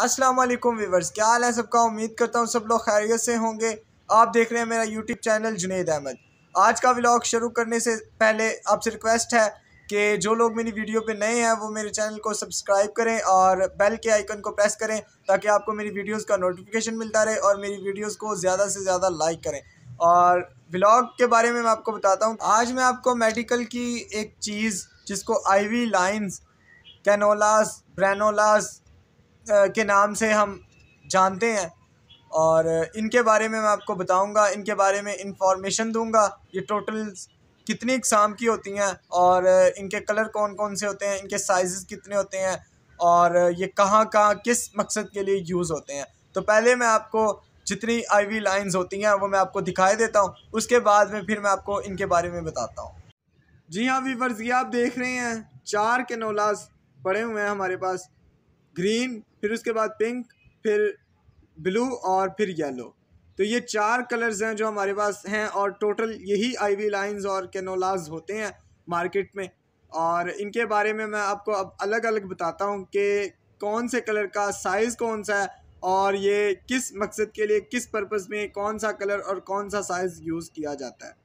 अस्सलाम वालेकुम व्यूवर्स क्या हाल है सबका उम्मीद करता हूँ सब लोग खैरियत से होंगे आप देख रहे हैं मेरा यूट्यूब चैनल जुनेद अहमद आज का व्लॉग शुरू करने से पहले आपसे रिक्वेस्ट है कि जो लोग मेरी वीडियो पे नए हैं वो मेरे चैनल को सब्सक्राइब करें और बेल के आइकन को प्रेस करें ताकि आपको मेरी वीडियोज़ का नोटिफिकेशन मिलता रहे और मेरी वीडियोज़ को ज़्यादा से ज़्यादा लाइक करें और ब्लॉग के बारे में मैं आपको बताता हूँ आज मैं आपको मेडिकल की एक चीज़ जिसको वी लाइंस कैनोलास ब्रैनोलास के नाम से हम जानते हैं और इनके बारे में मैं आपको बताऊंगा इनके बारे में इंफॉर्मेशन दूंगा ये टोटल कितनी इकसाम की होती हैं और इनके कलर कौन कौन से होते हैं इनके साइज़ कितने होते हैं और ये कहाँ कहाँ किस मकसद के लिए यूज़ होते हैं तो पहले मैं आपको जितनी आईवी लाइंस होती हैं वो मैं आपको दिखाई देता हूँ उसके बाद में फिर मैं आपको इनके बारे में बताता हूँ जी हाँ वीवर्स ये आप देख रहे हैं चार के नोलास पड़े हुए हैं हमारे पास ग्रीन फिर उसके बाद पिंक फिर ब्लू और फिर येलो तो ये चार कलर्स हैं जो हमारे पास हैं और टोटल यही आईवी लाइंस और कैनोलाज होते हैं मार्केट में और इनके बारे में मैं आपको अब अलग अलग बताता हूँ कि कौन से कलर का साइज़ कौन सा है और ये किस मकसद के लिए किस पर्पज़ में कौन सा कलर और कौन सा साइज़ यूज़ किया जाता है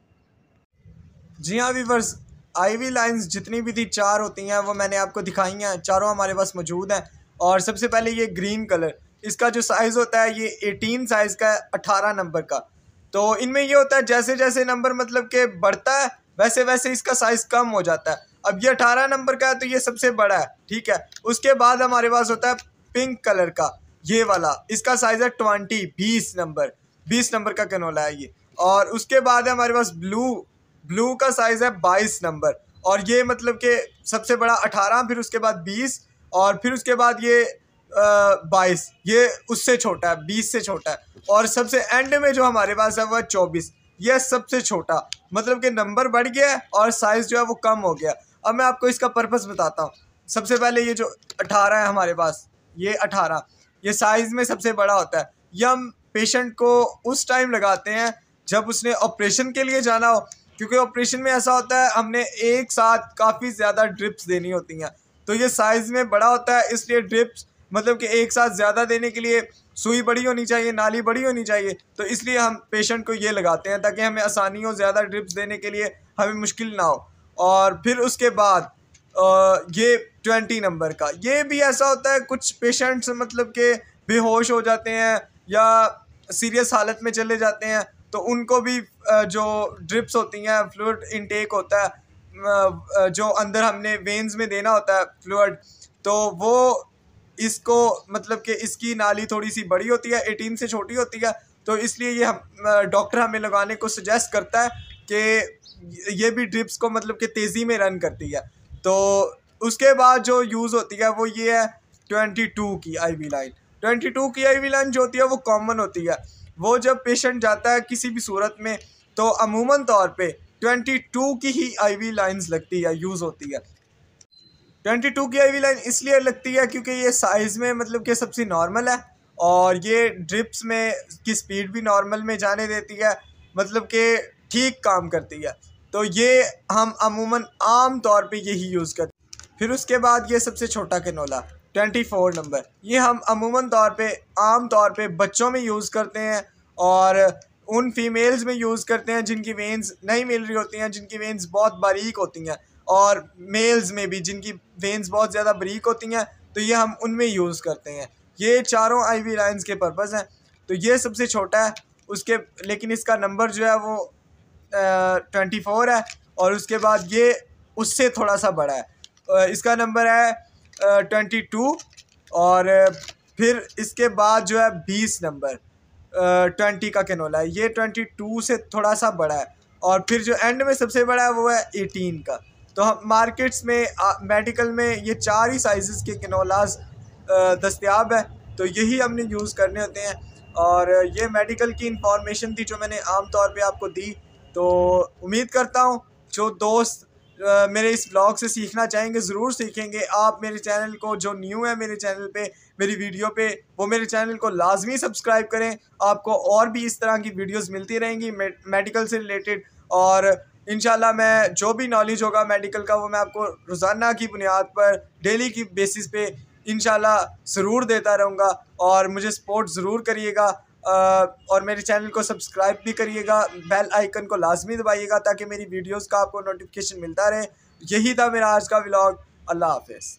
जी हाँ वीवर्स आईवी लाइंस जितनी भी थी चार होती हैं वो मैंने आपको दिखाई हैं चारों हमारे पास मौजूद हैं और सबसे पहले ये ग्रीन कलर इसका जो साइज़ होता है ये एटीन साइज़ का है अठारह नंबर का तो इनमें ये होता है जैसे जैसे नंबर मतलब के बढ़ता है वैसे वैसे इसका साइज़ कम हो जाता है अब ये अठारह नंबर का है तो ये सबसे बड़ा है ठीक है उसके बाद हमारे पास होता है पिंक कलर का ये वाला इसका साइज़ है ट्वेंटी बीस नंबर बीस नंबर का कनोला है ये और उसके बाद है हमारे पास ब्लू ब्लू का साइज़ है बाईस नंबर और ये मतलब के सबसे बड़ा अठारह फिर उसके बाद बीस और फिर उसके बाद ये बाईस ये उससे छोटा है बीस से छोटा है और सबसे एंड में जो हमारे पास है वह चौबीस यह सबसे छोटा मतलब कि नंबर बढ़ गया है और साइज़ जो है वो कम हो गया अब मैं आपको इसका पर्पज़ बताता हूँ सबसे पहले ये जो अठारह है हमारे पास ये अठारह ये साइज़ में सबसे बड़ा होता है ये हम पेशेंट को उस टाइम लगाते हैं जब उसने ऑपरेशन के लिए जाना हो क्योंकि ऑपरेशन में ऐसा होता है हमने एक साथ काफ़ी ज़्यादा ड्रिप्स देनी होती हैं तो ये साइज़ में बड़ा होता है इसलिए ड्रिप्स मतलब कि एक साथ ज़्यादा देने के लिए सुई बड़ी होनी चाहिए नाली बड़ी होनी चाहिए तो इसलिए हम पेशेंट को ये लगाते हैं ताकि हमें आसानी हो ज़्यादा ड्रिप्स देने के लिए हमें मुश्किल ना हो और फिर उसके बाद ये ट्वेंटी नंबर का ये भी ऐसा होता है कुछ पेशेंट्स मतलब के बेहोश हो जाते हैं या सीरियस हालत में चले जाते हैं तो उनको भी जो ड्रिप्स होती हैं फ्लूड इनटेक होता है जो अंदर हमने वेंस में देना होता है फ्लूड तो वो इसको मतलब कि इसकी नाली थोड़ी सी बड़ी होती है एटीन से छोटी होती है तो इसलिए ये हम डॉक्टर हमें लगाने को सजेस्ट करता है कि ये भी ड्रिप्स को मतलब कि तेज़ी में रन करती है तो उसके बाद जो यूज़ होती है वो ये है ट्वेंटी टू की आईवी लाइन ट्वेंटी टू की आईवी लाइन जो होती है वो कॉमन होती है वो जब पेशेंट जाता है किसी भी सूरत में तो अमूमन तौर पर ट्वेंटी टू की ही आईवी लाइंस लगती है यूज़ होती है ट्वेंटी टू की आईवी लाइन इसलिए लगती है क्योंकि ये साइज़ में मतलब कि सबसे नॉर्मल है और ये ड्रिप्स में की स्पीड भी नॉर्मल में जाने देती है मतलब कि ठीक काम करती है तो ये हम अमूमन आम तौर पे यही यूज़ करते फिर उसके बाद ये सबसे छोटा कैनोला ट्वेंटी फोर नंबर ये हम अमूमन तौर पे आम तौर पे बच्चों में यूज़ करते हैं और उन फीमेल्स में यूज़ करते हैं जिनकी वेंस नहीं मिल रही होती हैं जिनकी वेंस बहुत बारीक होती हैं और मेल्स में भी जिनकी वेंस बहुत ज़्यादा बारीक होती हैं तो ये हम उनमें यूज़ करते हैं ये चारों आईवी लाइंस के पर्पज़ हैं तो ये सबसे छोटा है उसके लेकिन इसका नंबर जो है वो ट्वेंटी फोर है और उसके बाद ये उससे थोड़ा सा बड़ा है इसका नंबर है ट्वेंटी टू और फिर इसके बाद जो है बीस नंबर ट्वेंटी का कैनोला है ये ट्वेंटी टू से थोड़ा सा बड़ा है और फिर जो एंड में सबसे बड़ा है वो है एटीन का तो हम मार्केट्स में आ, मेडिकल में ये चार ही साइज़ के कैनोलाज दस्तियाब है तो यही हमने यूज़ करने होते हैं और ये मेडिकल की इंफॉर्मेशन थी जो मैंने आम तौर पे आपको दी तो उम्मीद करता हूँ जो दोस्त मेरे इस ब्लॉग से सीखना चाहेंगे ज़रूर सीखेंगे आप मेरे चैनल को जो न्यू है मेरे चैनल पे मेरी वीडियो पे वो मेरे चैनल को लाजमी सब्सक्राइब करें आपको और भी इस तरह की वीडियोस मिलती रहेंगी मे, मेडिकल से रिलेटेड और इन मैं जो भी नॉलेज होगा मेडिकल का वो मैं आपको रोज़ाना की बुनियाद पर डेली की बेसिस पे इन ज़रूर देता रहूँगा और मुझे सपोर्ट ज़रूर करिएगा और मेरे चैनल को सब्सक्राइब भी करिएगा बेल आइकन को लाजमी दबाइएगा ताकि मेरी वीडियोज़ का आपको नोटिफिकेशन मिलता रहे यही था मेरा आज का ब्लॉग अल्लाह हाफिज़